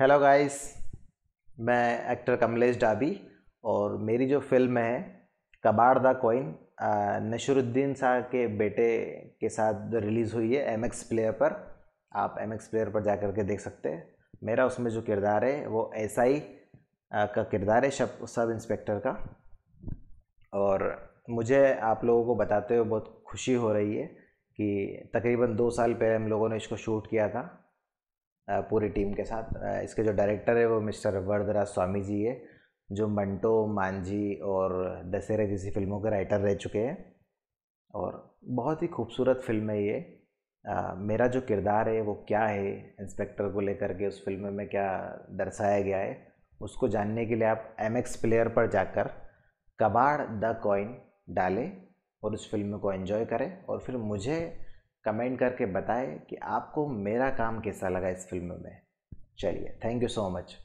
hello guys मैं actor Kamlesh Dabi और मेरी जो फिल्म है कबाड़ द कोइन नशरुद्दीन शाह के बेटे के साथ रिलीज़ हुई है एम एक्स प्लेयर पर आप एम एक्स प्लेयर पर जा कर के देख सकते हैं मेरा उसमें जो किरदार है वो एस आई का किरदार है सब सब इंस्पेक्टर का और मुझे आप लोगों को बताते हुए बहुत खुशी हो रही है कि तकरीबन दो साल पहले हम लोगों ने इसको शूट किया था पूरी टीम के साथ इसके जो डायरेक्टर है वो मिस्टर वरदराज स्वामी जी है जो मंटो मांझी और दशहरे जैसी फिल्मों के राइटर रह चुके हैं और बहुत ही खूबसूरत फिल्म है ये आ, मेरा जो किरदार है वो क्या है इंस्पेक्टर को लेकर के उस फिल्म में क्या दर्शाया गया है उसको जानने के लिए आप एम एक्स प्लेयर पर जाकर कबाड़ द कॉइन डालें और उस फिल्म को एंजॉय करें और फिर मुझे कमेंट करके बताएं कि आपको मेरा काम कैसा लगा इस फिल्म में चलिए थैंक यू सो मच